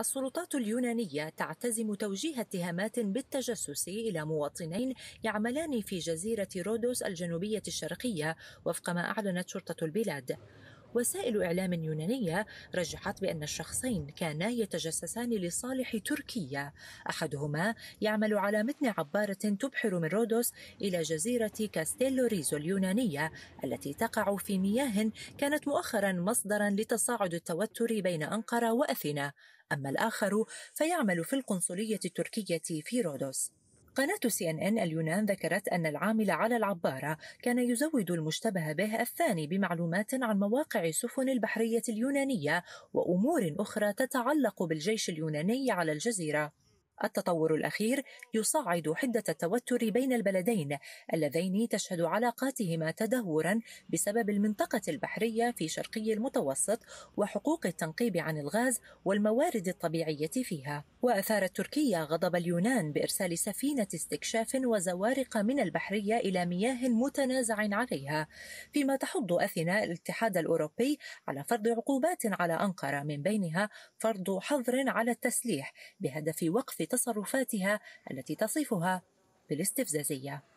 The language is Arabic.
السلطات اليونانية تعتزم توجيه اتهامات بالتجسس إلى مواطنين يعملان في جزيرة رودوس الجنوبية الشرقية وفق ما أعلنت شرطة البلاد وسائل إعلام يونانية رجحت بأن الشخصين كانا يتجسسان لصالح تركيا أحدهما يعمل على متن عبارة تبحر من رودوس إلى جزيرة كاستيلو ريزو اليونانية التي تقع في مياه كانت مؤخرا مصدرا لتصاعد التوتر بين أنقرة وأثينا أما الآخر فيعمل في القنصلية التركية في رودوس قناة سي إن إن اليونان ذكرت أن العامل على العبارة كان يزود المشتبه به الثاني بمعلومات عن مواقع سفن البحرية اليونانية وأمور أخرى تتعلق بالجيش اليوناني على الجزيرة. التطور الأخير يصعد حدة التوتر بين البلدين اللذين تشهد علاقاتهما تدهورا بسبب المنطقة البحرية في شرقي المتوسط وحقوق التنقيب عن الغاز والموارد الطبيعية فيها. وأثارت تركيا غضب اليونان بإرسال سفينة استكشاف وزوارق من البحرية إلى مياه متنازع عليها فيما تحض أثناء الاتحاد الأوروبي على فرض عقوبات على أنقرة من بينها فرض حظر على التسليح بهدف وقف تصرفاتها التي تصفها بالاستفزازية